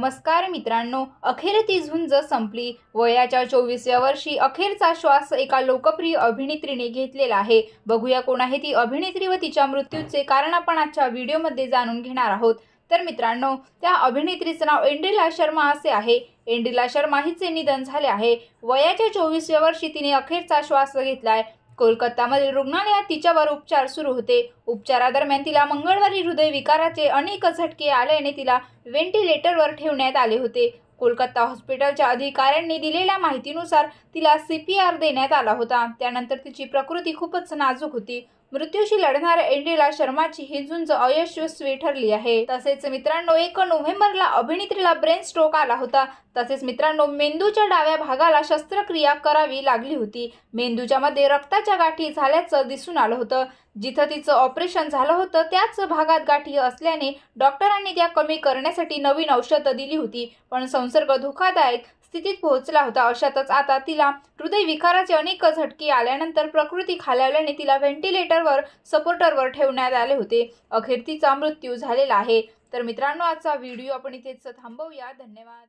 नमस्कार मित्रांनो अखेर ती झुंज संपली वयाच्या चोवीसव्या वर्षी अखेरचा श्वास एका लोकप्रिय अभिनेत्रीने घेतलेला आहे बघूया कोण आहे ती अभिनेत्री व तिच्या मृत्यूचे कारण आपण आजच्या व्हिडिओमध्ये जाणून घेणार आहोत तर मित्रांनो त्या अभिनेत्रीचं नाव एंड्रिला शर्मा असे आहे एंड्रिला शर्मा हिचे निधन झाले आहे वयाच्या चोवीसव्या वर्षी तिने अखेरचा श्वास घेतलाय कोलकातामधील रुग्णालयात तिच्यावर उपचार सुरू होते उपचारादरम्यान तिला मंगळवारी हृदयविकाराचे अनेक झटके आल्याने तिला व्हेंटिलेटरवर ठेवण्यात आले होते कोलकाता हॉस्पिटलच्या अधिकाऱ्यांनी दिलेल्या माहितीनुसार तिला सी पी आर देण्यात आला होता त्यानंतर तिची प्रकृती खूपच नाजूक होती मृत्यूशी लढणाऱ्या एंडीला शर्माची ही झुंज अयशस्वी ठरली आहे तसेच मित्रांनो एक नोव्हेंबरला अभिनेत्रीला ब्रेन स्ट्रोक आला होता तसेच मित्रांनो मेंदूच्या डाव्या भागाला शस्त्रक्रिया करावी लागली होती मेंदूच्या मध्ये रक्ताच्या गाठी झाल्याचं दिसून आलं होतं जिथं तिचं ऑपरेशन झालं होतं त्याच भागात गाठी असल्याने डॉक्टरांनी त्या कमी करण्यासाठी नवीन औषधं दिली होती पण संसर्ग धोकादायक स्थितीत पोहोचला होता अशातच आता तिला हृदयविकाराचे अनेक झटके आल्यानंतर प्रकृती खालावल्याने तिला व्हेंटिलेटरवर सपोर्टरवर ठेवण्यात आले होते अखेर तिचा मृत्यू झालेला आहे तर मित्रांनो आजचा व्हिडिओ आपण इथेच थांबवूया धन्यवाद